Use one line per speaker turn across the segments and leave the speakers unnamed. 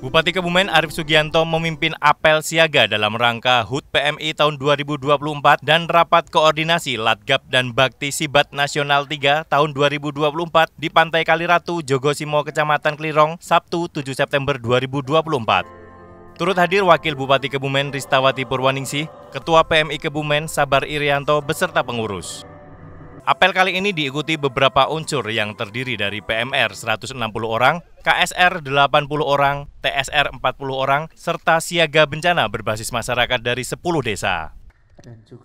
Bupati Kebumen Arif Sugianto memimpin apel siaga dalam rangka HUT PMI tahun 2024 dan rapat koordinasi Latgab dan Bakti Sibat Nasional 3 tahun 2024 di Pantai Kaliratu, Jogosimo, Kecamatan Klirong, Sabtu 7 September 2024. Turut hadir Wakil Bupati Kebumen Ristawati Purwaningsih, Ketua PMI Kebumen Sabar Irianto beserta pengurus. Apel kali ini diikuti beberapa unsur yang terdiri dari PMR 160 orang, KSR 80 orang, TSR 40 orang, serta siaga bencana berbasis masyarakat dari 10 desa.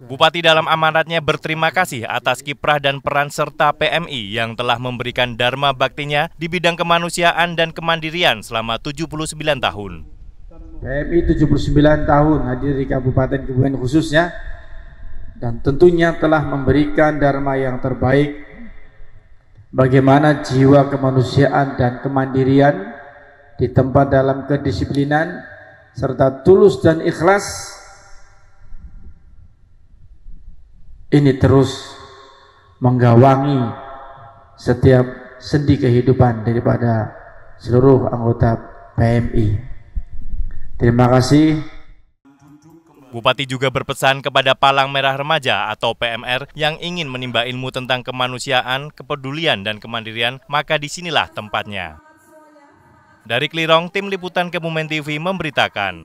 Bupati dalam amanatnya berterima kasih atas kiprah dan peran serta PMI yang telah memberikan dharma baktinya di bidang kemanusiaan dan kemandirian selama 79 tahun.
PMI 79 tahun hadir di Kabupaten Kebumen khususnya dan tentunya telah memberikan dharma yang terbaik bagaimana jiwa kemanusiaan dan kemandirian di tempat dalam kedisiplinan serta tulus dan ikhlas ini terus menggawangi setiap sendi kehidupan daripada seluruh anggota PMI. Terima kasih.
Bupati juga berpesan kepada Palang Merah Remaja atau PMR yang ingin menimba ilmu tentang kemanusiaan, kepedulian, dan kemandirian, maka disinilah tempatnya. Dari Klirong, Tim Liputan Kebumen TV memberitakan.